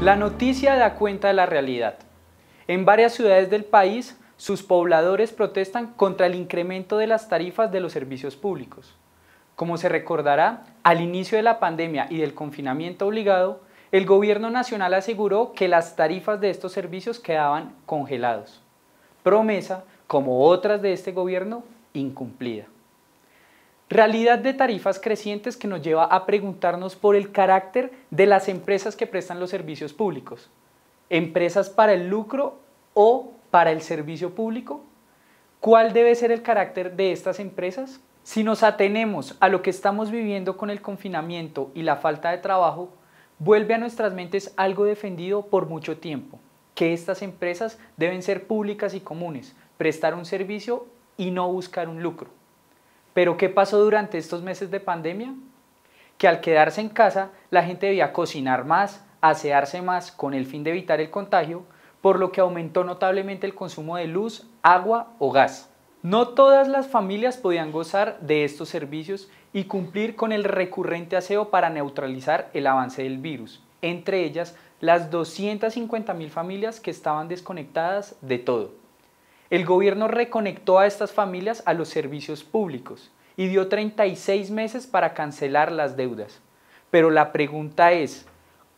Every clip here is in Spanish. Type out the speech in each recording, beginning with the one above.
La noticia da cuenta de la realidad. En varias ciudades del país, sus pobladores protestan contra el incremento de las tarifas de los servicios públicos. Como se recordará, al inicio de la pandemia y del confinamiento obligado, el gobierno nacional aseguró que las tarifas de estos servicios quedaban congelados. Promesa, como otras de este gobierno, incumplida. Realidad de tarifas crecientes que nos lleva a preguntarnos por el carácter de las empresas que prestan los servicios públicos. ¿Empresas para el lucro o para el servicio público? ¿Cuál debe ser el carácter de estas empresas? Si nos atenemos a lo que estamos viviendo con el confinamiento y la falta de trabajo, vuelve a nuestras mentes algo defendido por mucho tiempo, que estas empresas deben ser públicas y comunes, prestar un servicio y no buscar un lucro. Pero ¿qué pasó durante estos meses de pandemia? Que al quedarse en casa, la gente debía cocinar más, asearse más con el fin de evitar el contagio, por lo que aumentó notablemente el consumo de luz, agua o gas. No todas las familias podían gozar de estos servicios y cumplir con el recurrente aseo para neutralizar el avance del virus, entre ellas las 250.000 familias que estaban desconectadas de todo. El gobierno reconectó a estas familias a los servicios públicos y dio 36 meses para cancelar las deudas. Pero la pregunta es,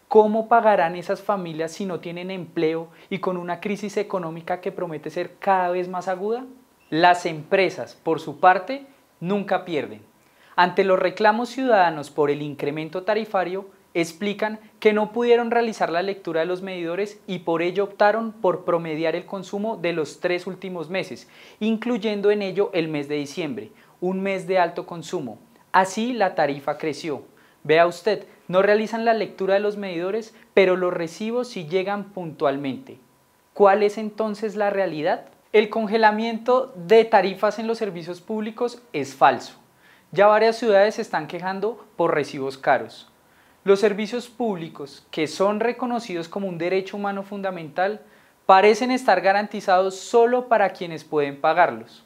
¿cómo pagarán esas familias si no tienen empleo y con una crisis económica que promete ser cada vez más aguda? Las empresas, por su parte, nunca pierden. Ante los reclamos ciudadanos por el incremento tarifario, explican que no pudieron realizar la lectura de los medidores y por ello optaron por promediar el consumo de los tres últimos meses, incluyendo en ello el mes de diciembre, un mes de alto consumo. Así la tarifa creció. Vea usted, no realizan la lectura de los medidores, pero los recibos sí llegan puntualmente. ¿Cuál es entonces la realidad? El congelamiento de tarifas en los servicios públicos es falso. Ya varias ciudades se están quejando por recibos caros. Los servicios públicos, que son reconocidos como un derecho humano fundamental, parecen estar garantizados solo para quienes pueden pagarlos.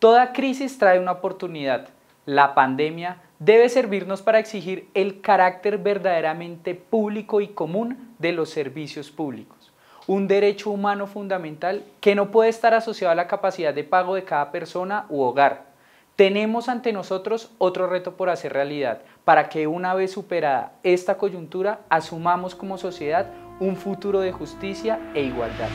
Toda crisis trae una oportunidad. La pandemia debe servirnos para exigir el carácter verdaderamente público y común de los servicios públicos, un derecho humano fundamental que no puede estar asociado a la capacidad de pago de cada persona u hogar. Tenemos ante nosotros otro reto por hacer realidad, para que una vez superada esta coyuntura, asumamos como sociedad un futuro de justicia e igualdad.